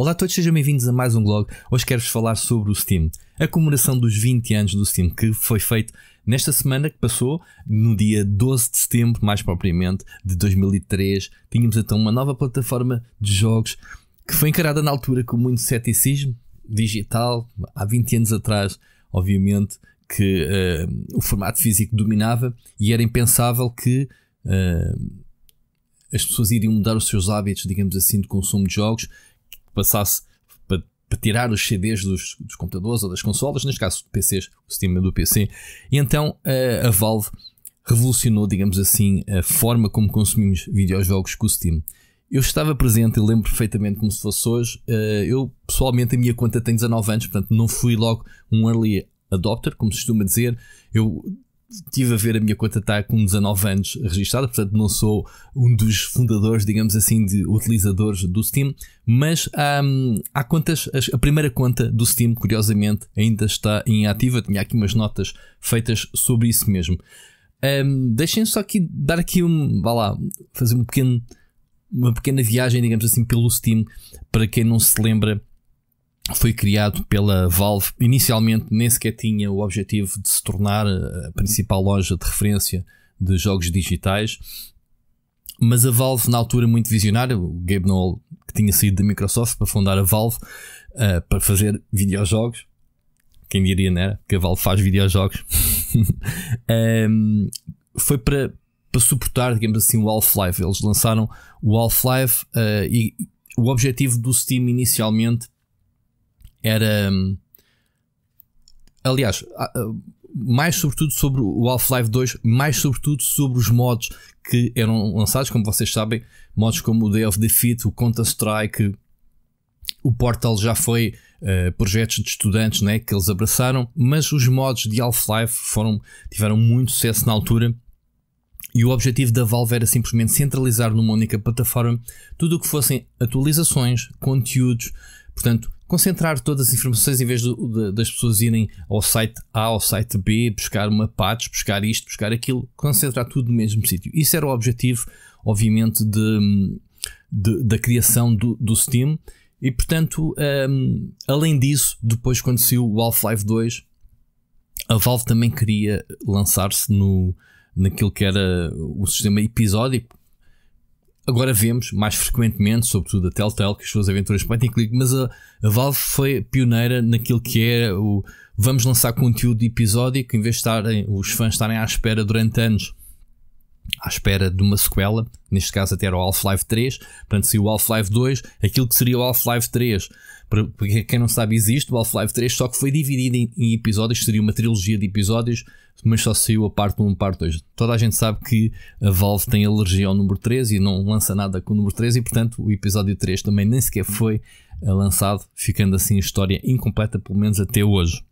Olá a todos, sejam bem-vindos a mais um blog. Hoje quero-vos falar sobre o Steam, a comemoração dos 20 anos do Steam, que foi feito nesta semana que passou, no dia 12 de setembro, mais propriamente, de 2003. Tínhamos então uma nova plataforma de jogos que foi encarada na altura com muito ceticismo digital, há 20 anos atrás, obviamente, que uh, o formato físico dominava e era impensável que. Uh, as pessoas iriam mudar os seus hábitos, digamos assim, de consumo de jogos passasse para, para tirar os CDs dos, dos, computadores ou das consolas, neste caso PCs, o sistema é do PC. E então a, a Valve revolucionou, digamos assim, a forma como consumimos videojogos com o Steam. Eu estava presente e lembro perfeitamente como se fosse hoje. Eh, eu, pessoalmente, a minha conta tem 19 anos, portanto, não fui logo um early adopter, como se costuma dizer. Eu tive a ver a minha conta está com 19 anos registrada, portanto não sou um dos fundadores, digamos assim, de utilizadores do Steam, mas hum, há contas, a primeira conta do Steam, curiosamente, ainda está em ativa, tinha aqui umas notas feitas sobre isso mesmo. Hum, Deixem só aqui dar aqui um, vá lá, fazer um pequeno, uma pequena viagem, digamos assim, pelo Steam, para quem não se lembra foi criado pela Valve. Inicialmente nem sequer tinha o objetivo de se tornar eh, a principal loja de referência de jogos digitais. Mas a Valve, na altura, muito visionária, o Gabe Noel, que tinha saído da Microsoft para fundar a Valve, uh, para fazer videojogos. Quem diria, né? Que a Valve faz videojogos. um, ehm, foi para, para suportar, digamos assim, o Half-Life. Eles lançaram o Half-Life uh, e o objetivo do Steam inicialmente era. Hum, aliás, ah, ah, mais sobretudo sobre o Half-Life 2, mais sobretudo sobre os mods que eram lançados, como vocês sabem, modos como o Day of Defeat, o Counter-Strike, o Portal já foi uh, projetos de estudantes né, que eles abraçaram, mas os mods de Half-Life tiveram muito sucesso na altura. E o objetivo da Valve era simplesmente centralizar numa única plataforma tudo o que fossem atualizações, conteúdos, portanto, concentrar todas as informações em vez de, das pessoas irem ao site A, ao site B, buscar uma patch, buscar isto, buscar aquilo, concentrar tudo no mesmo sítio. Isso era o objetivo, obviamente, de, de da criação do, do, Steam. E portanto, um, além disso, depois quando saiu o Half-Life 2, a Valve também queria lançar-se no naquilo que era o sistema episódico, Agora vemos mais frequentemente, sobretudo a Telltale, que as suas aventuras point and click, mas a, a Valve foi pioneira naquilo que é o vamos lançar conteúdo episódico em vez de estarem, os fãs estarem à espera durante anos à espera de uma sequela, neste caso até era o Half-Life 3, portanto se o Half-Life 2, aquilo que seria o Half-Life 3, para quem não sabe existe o Half-Life 3, só que foi dividido em, em, episódios, seria uma trilogia de episódios, mas só saiu a parte 1 e parte 2. Toda a gente sabe que a Valve tem alergia ao número 3 e não lança nada com o número 3 e portanto o episódio 3 também nem sequer foi eh, lançado, ficando assim a história incompleta pelo menos até hoje.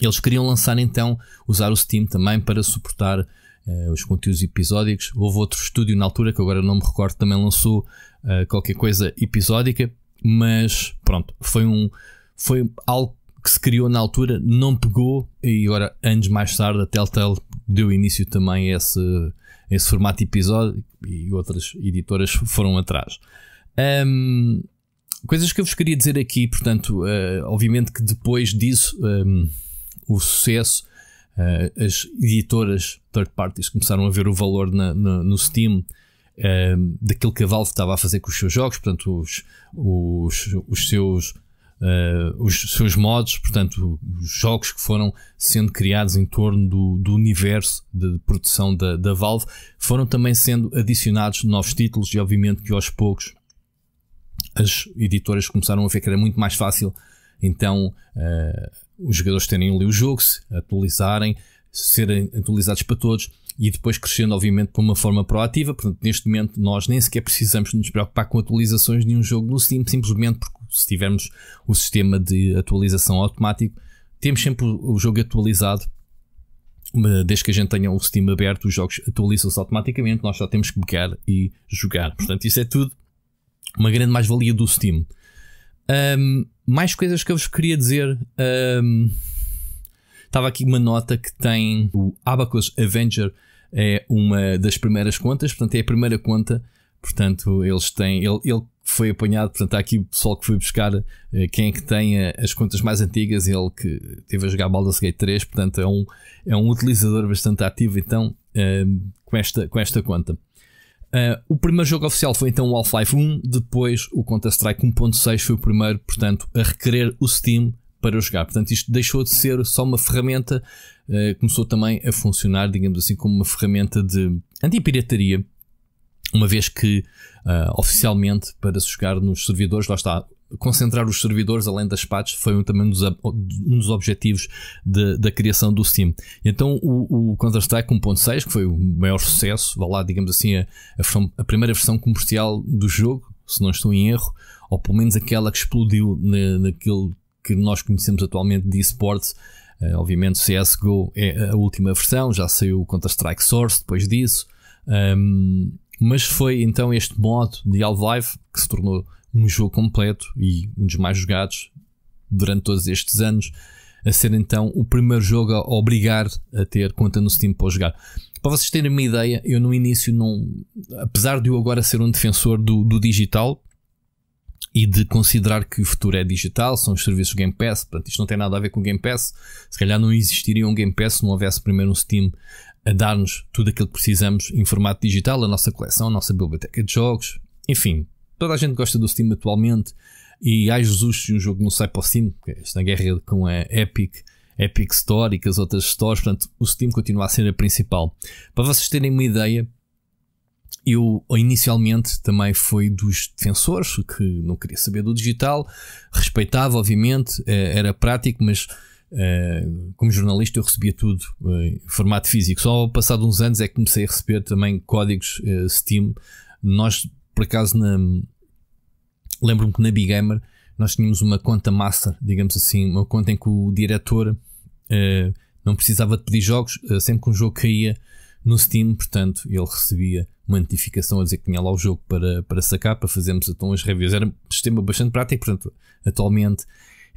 Eles queriam lançar então, usar o Steam também para suportar uh, os conteúdos episódicos. Houve outro estúdio na altura, que agora não me recordo, também lançou uh, qualquer coisa episódica, mas pronto, foi, um, foi algo que se criou na altura, não pegou, e agora, anos mais tarde, a Telltale deu início também a esse, a esse formato episódio e outras editoras foram atrás. Um, coisas que eu vos queria dizer aqui, portanto, uh, obviamente que depois disso um, o sucesso uh, as editoras third parties começaram a ver o valor na, na, no Steam um, eh, daquilo que a Valve estava a fazer com os seus jogos, portanto, os, os, os seus. Uh, os seus mods, portanto, os jogos que foram sendo criados em torno do, do universo de produção da, da, Valve, foram também sendo adicionados novos títulos, e obviamente que aos poucos as editoras começaram a ver que era muito mais fácil então uh, os jogadores terem ali o jogo, se atualizarem, serem atualizados para todos e depois crescendo, obviamente, por uma forma proativa. Portanto, neste momento, nós nem sequer precisamos nos preocupar com atualizações de um jogo no Steam, simplesmente porque se tivermos o sistema de atualização automático, temos sempre o jogo atualizado. Desde que a gente tenha o Steam aberto, os jogos atualizam-se automaticamente, nós só temos que pegar e jogar. Portanto, isso é tudo uma grande mais-valia do Steam. Um, mais coisas que eu vos queria dizer. Um, estava aqui uma nota que tem o Abacus Avenger, é uma das primeiras contas, portanto é a primeira conta. Portanto, eles têm. Ele, ele foi apanhado, portanto, há aqui o pessoal que foi buscar eh, quem é que tem eh, as contas mais antigas, ele que teve a jogar Baldur's Gate 3, portanto, é um, é um utilizador bastante ativo, então, com, esta, com esta conta. Uh, o primeiro jogo oficial foi então o Half-Life 1, depois o Counter-Strike 1.6 foi o primeiro, portanto, a requerer o Steam para jogar. Portanto, isto deixou de ser só uma ferramenta, uh, começou também a funcionar, digamos assim, como uma ferramenta de anti-pirataria, uma vez que uh, oficialmente para se jogar nos servidores, lá está, concentrar os servidores além das patches foi um, também um dos, um dos objetivos de, da criação do Steam. Então o, o Counter-Strike 1.6, que foi o maior sucesso, vá lá, digamos assim, a, a, a, primeira versão comercial do jogo, se não estou em erro, ou pelo menos aquela que explodiu na, naquilo que nós conhecemos atualmente de esportes. Uh, obviamente CSGO é a última versão, já saiu o Counter-Strike Source depois disso. Um, mas foi então este modo de Half-Life que se tornou um jogo completo e um dos mais jogados durante todos estes anos, a ser então o primeiro jogo a obrigar a ter conta no Steam para jogar. Para vocês terem uma ideia, eu no início não, apesar de eu agora ser um defensor do, do digital e de considerar que o futuro é digital, são os serviços Game Pass, portanto isto não tem nada a ver com o Game Pass, se calhar não existiria um Game Pass se não houvesse primeiro um Steam a dar-nos tudo aquilo que precisamos em formato digital, a nossa coleção, a nossa biblioteca de jogos, enfim, toda a gente gosta do Steam atualmente e ai Jesus se um jogo não sai para o Steam, é esta guerra com a Epic, Epic Store e com as outras stores, portanto o Steam continua a ser a principal. Para vocês terem uma ideia, eu inicialmente também foi dos defensores, que não queria saber do digital, respeitava obviamente, eh, era prático, mas eh, como jornalista eu recebia tudo eh, em formato físico. Só passado uns anos é que comecei a receber também códigos Steam. Nós por acaso na. Lembro-me que na Big Gamer nós tínhamos uma conta master, digamos assim, uma conta em que o diretor uh, não precisava de pedir jogos, uh, sempre que um jogo caía no Steam, portanto, ele recebia uma notificação a dizer que tinha lá o jogo para, para sacar, para fazermos então as reviews. Era um sistema bastante prático, portanto, atualmente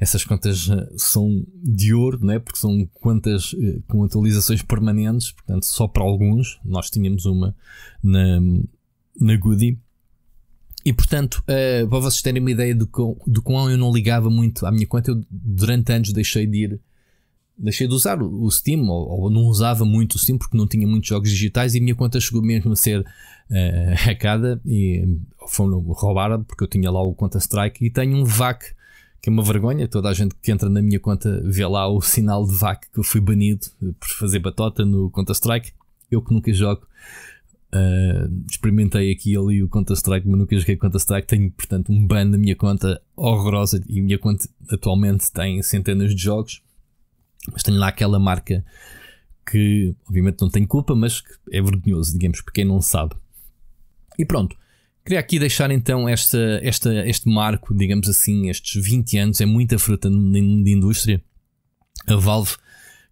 essas contas eh, são de ouro, é porque são contas com atualizações permanentes, portanto, só para alguns. Nós tínhamos uma na, na Goody e portanto, uh, para vocês terem uma ideia do quão, do eu não ligava muito à minha conta, eu durante anos deixei de ir, deixei de usar o, o Steam, ou, ou, não usava muito o Steam porque não tinha muitos jogos digitais e a minha conta chegou mesmo a ser uh, eh, hackada e foram roubada porque eu tinha lá o conta strike e tenho um VAC que é uma vergonha, toda a gente que entra na minha conta vê lá o sinal de VAC que eu fui banido por fazer batota no conta strike eu que nunca jogo. Uh, experimentei aqui e ali o Counter-Strike, mas nunca joguei Counter-Strike. Tenho, portanto, um ban na minha conta horrorosa e a minha conta atualmente tem centenas de jogos. Mas tenho lá aquela marca que, obviamente, não tem culpa, mas que é vergonhoso, digamos, para quem não sabe. E pronto. Queria aqui deixar então esta, esta, este marco, digamos assim, estes 20 anos. É muita fruta de indústria. A Valve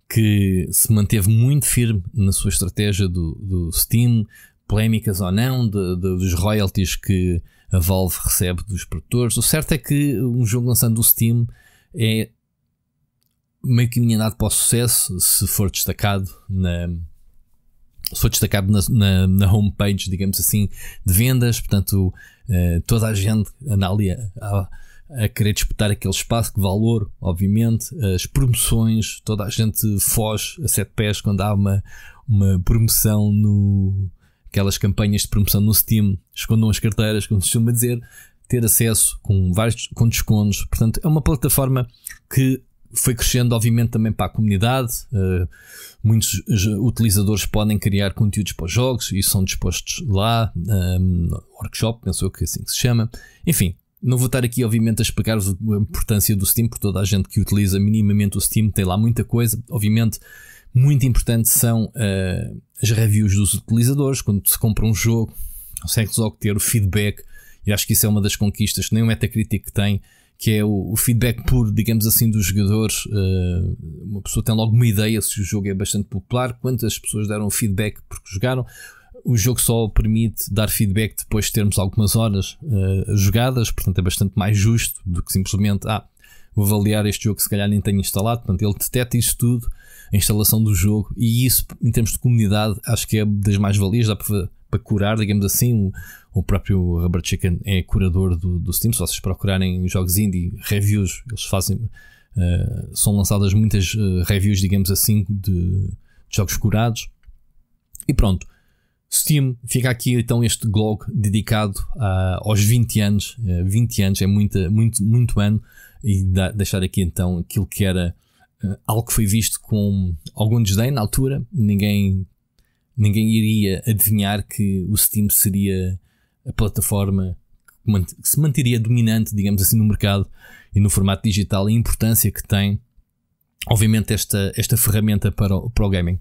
que se manteve muito firme na sua estratégia do, do Steam, polémicas ou não, de, de, dos royalties que a Valve recebe dos produtores. O certo é que um jogo lançando o Steam é meio que andado para o sucesso se for destacado na se for destacado na, na, na homepage, digamos assim, de vendas, portanto, eh, toda a gente anda ali a, a, a, querer disputar aquele espaço, que valor, obviamente, as promoções, toda a gente foge a sete pés quando há uma, uma promoção no, aquelas campanhas de promoção no Steam, escondam as carteiras, como se costuma dizer, ter acesso com vários com descontos. Portanto, é uma plataforma que foi crescendo, obviamente, também para a comunidade. Uh, muitos utilizadores podem criar conteúdos para os jogos e são dispostos lá. Um, ehm, workshop, penso eu que é assim que se chama. Enfim, não vou estar aqui, obviamente, a explicar-vos a importância do Steam, porque toda a gente que utiliza minimamente o Steam tem lá muita coisa. Obviamente, muito importante são uh, as reviews dos utilizadores, quando se compra um jogo, consegue-se logo ter o feedback, e acho que isso é uma das conquistas que nem o Metacritic tem, que é o, o feedback puro, digamos assim, dos jogadores. Uh, uma pessoa tem logo uma ideia se o jogo é bastante popular, quantas pessoas deram feedback porque jogaram o jogo só permite dar feedback depois de termos algumas horas uh, jogadas, portanto é bastante mais justo do que simplesmente ah, vou avaliar este jogo que se calhar nem tenho instalado, portanto ele detecta isso tudo a instalação do jogo, e isso, em termos de comunidade, acho que é das mais-valias, dá para, curar, digamos assim. O, o próprio Robert Chicken é curador do, do Steam. Se vocês procurarem jogos indie, reviews, eles fazem. Uh, são lançadas muitas uh, reviews, digamos assim, de, de, jogos curados. E pronto. Steam, fica aqui então este blog dedicado a, aos 20 anos. Uh, eh, 20 anos é muita, muito, muito ano. E da, deixar aqui então aquilo que era eh, algo que foi visto com algum desdém na altura. Ninguém, ninguém iria adivinhar que o Steam seria a plataforma que se manteria dominante, digamos assim, no mercado e no formato digital a importância que tem, obviamente, esta, esta ferramenta para o, para o gaming.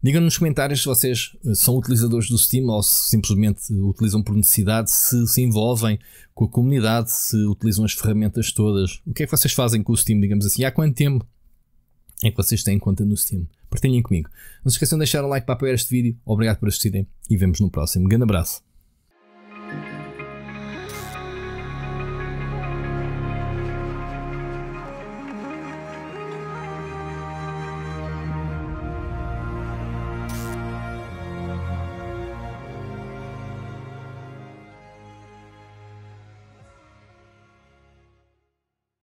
Digam nos comentários se vocês eh, são utilizadores do Steam ou se simplesmente utilizam por necessidade, se se envolvem com a comunidade, se utilizam as ferramentas todas. O que é que vocês fazem com o Steam, digamos assim? Há quanto tempo é que vocês têm conta no Steam. Partilhem comigo. Não se esqueçam de deixar o like para apoiar este vídeo. Obrigado por assistirem e vemos no próximo. grande abraço.